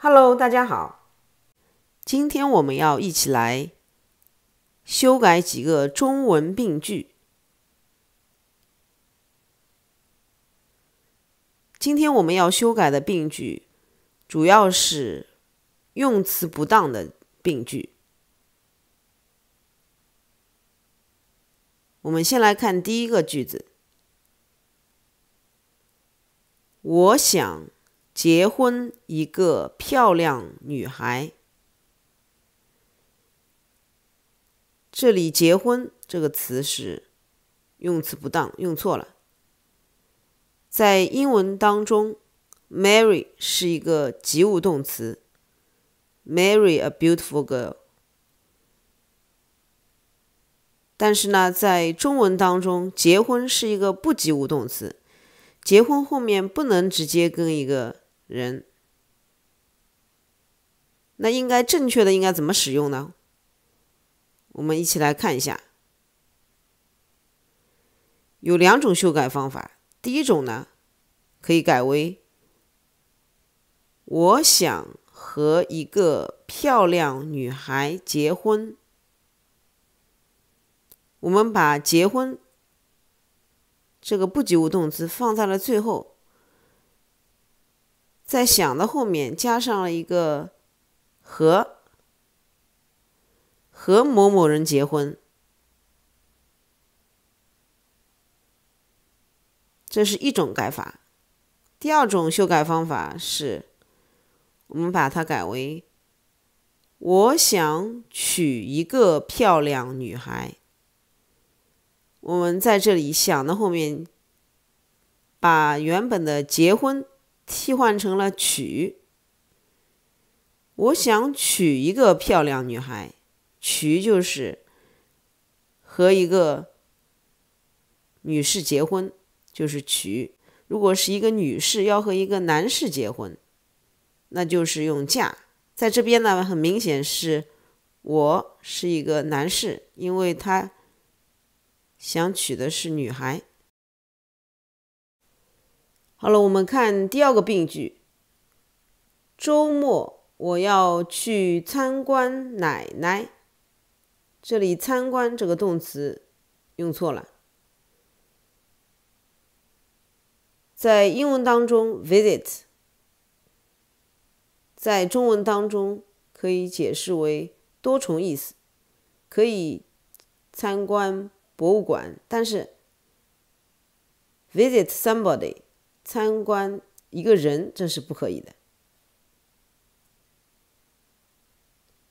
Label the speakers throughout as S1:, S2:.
S1: Hello，大家好。今天我们要一起来修改几个中文病句。今天我们要修改的病句，主要是用词不当的病句。我们先来看第一个句子：我想。结婚一个漂亮女孩。这里“结婚”这个词是用词不当，用错了。在英文当中，“marry” 是一个及物动词，“marry a beautiful girl”。但是呢，在中文当中，“结婚”是一个不及物动词，“结婚”后面不能直接跟一个。人，那应该正确的应该怎么使用呢？我们一起来看一下，有两种修改方法。第一种呢，可以改为“我想和一个漂亮女孩结婚”。我们把“结婚”这个不及物动词放在了最后。在“想”的后面加上了一个“和”，和某某人结婚，这是一种改法。第二种修改方法是，我们把它改为“我想娶一个漂亮女孩”。我们在这里“想”的后面把原本的“结婚”。替换成了娶。我想娶一个漂亮女孩，娶就是和一个女士结婚，就是娶。如果是一个女士要和一个男士结婚，那就是用嫁。在这边呢，很明显是我是一个男士，因为他想娶的是女孩。好了，我们看第二个病句。周末我要去参观奶奶。这里“参观”这个动词用错了。在英文当中，visit，在中文当中可以解释为多重意思，可以参观博物馆，但是 visit somebody。参观一个人这是不可以的。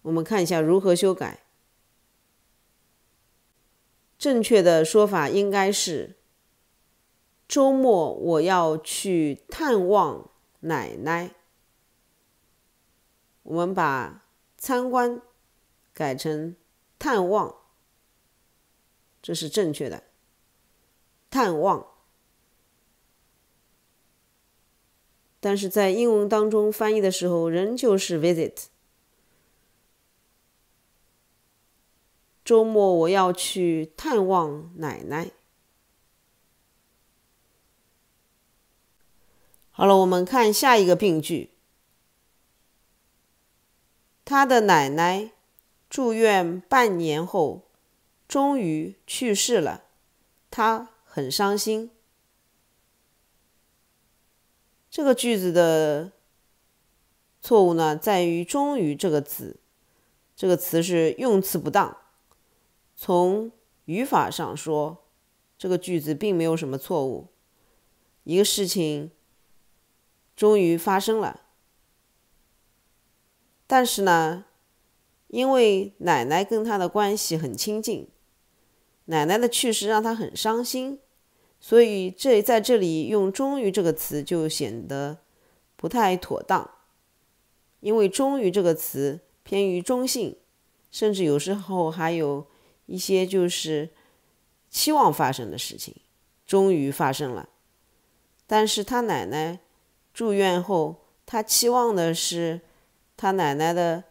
S1: 我们看一下如何修改。正确的说法应该是：周末我要去探望奶奶。我们把参观改成探望，这是正确的。探望。但是在英文当中翻译的时候，仍旧是 visit。周末我要去探望奶奶。好了，我们看下一个病句。他的奶奶住院半年后，终于去世了，他很伤心。这个句子的错误呢，在于“终于”这个词，这个词是用词不当。从语法上说，这个句子并没有什么错误。一个事情终于发生了，但是呢，因为奶奶跟他的关系很亲近，奶奶的去世让他很伤心。所以，这在这里用“终于”这个词就显得不太妥当，因为“终于”这个词偏于中性，甚至有时候还有一些就是期望发生的事情终于发生了。但是他奶奶住院后，他期望的是他奶奶的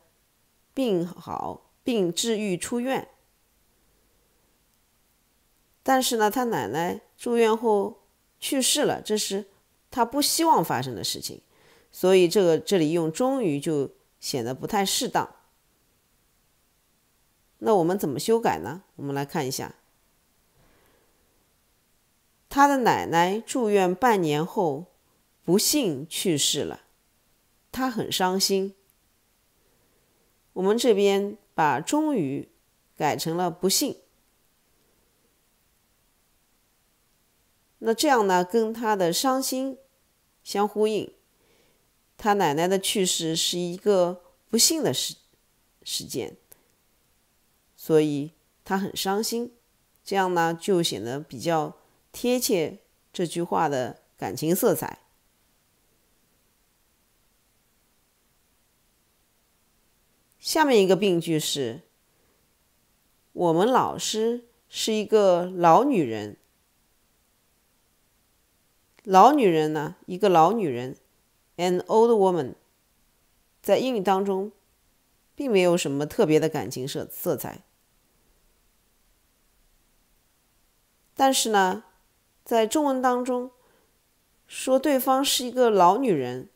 S1: 病好、病治愈、出院。但是呢，他奶奶。住院后去世了，这是他不希望发生的事情，所以这个这里用“终于”就显得不太适当。那我们怎么修改呢？我们来看一下，他的奶奶住院半年后不幸去世了，他很伤心。我们这边把“终于”改成了“不幸”。那这样呢，跟他的伤心相呼应。他奶奶的去世是一个不幸的事事件，所以他很伤心。这样呢，就显得比较贴切这句话的感情色彩。下面一个病句是：我们老师是一个老女人。老女人呢？一个老女人，an old woman，在英语当中，并没有什么特别的感情色色彩。但是呢，在中文当中，说对方是一个老女人，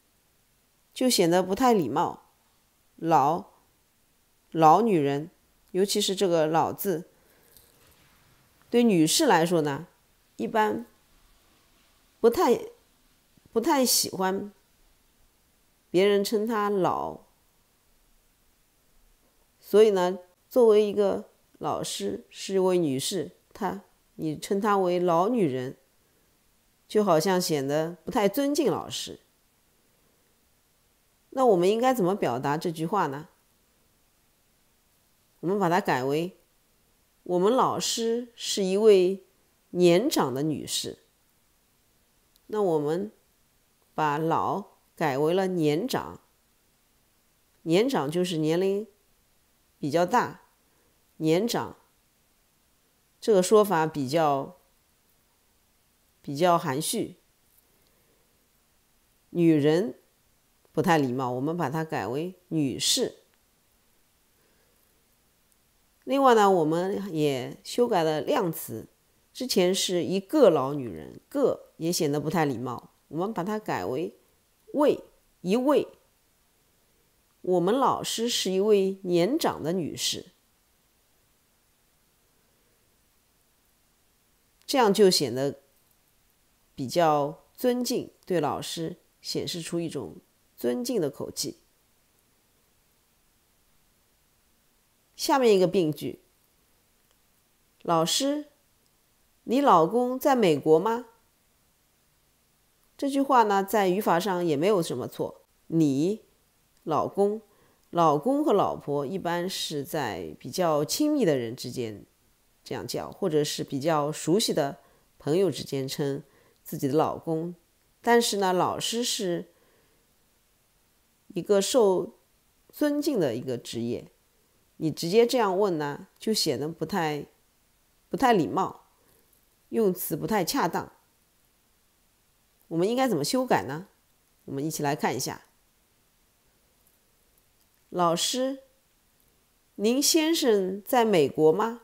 S1: 就显得不太礼貌。老老女人，尤其是这个“老”字，对女士来说呢，一般。不太，不太喜欢别人称她老，所以呢，作为一个老师，是一位女士，她你称她为老女人，就好像显得不太尊敬老师。那我们应该怎么表达这句话呢？我们把它改为：我们老师是一位年长的女士。那我们把“老”改为了“年长”。年长就是年龄比较大，年长这个说法比较比较含蓄，女人不太礼貌，我们把它改为“女士”。另外呢，我们也修改了量词。之前是一个老女人，个也显得不太礼貌。我们把它改为“位一位”，我们老师是一位年长的女士，这样就显得比较尊敬，对老师显示出一种尊敬的口气。下面一个病句，老师。你老公在美国吗？这句话呢，在语法上也没有什么错。你老公，老公和老婆一般是在比较亲密的人之间这样叫，或者是比较熟悉的朋友之间称自己的老公。但是呢，老师是一个受尊敬的一个职业，你直接这样问呢，就显得不太不太礼貌。用词不太恰当，我们应该怎么修改呢？我们一起来看一下。老师，您先生在美国吗？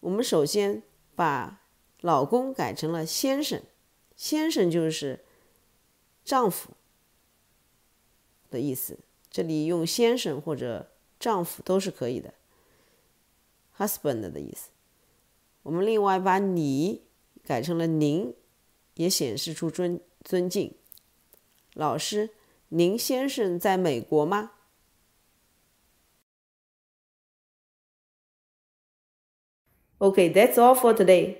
S1: 我们首先把老公改成了先生，先生就是丈夫的意思，这里用先生或者丈夫都是可以的，husband 的意思。我们另外把“你”改成了“您”，也显示出尊尊敬。老师，您先生在美国吗？OK，that's all for today.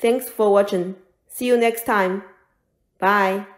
S1: Thanks for watching. See you next time. Bye.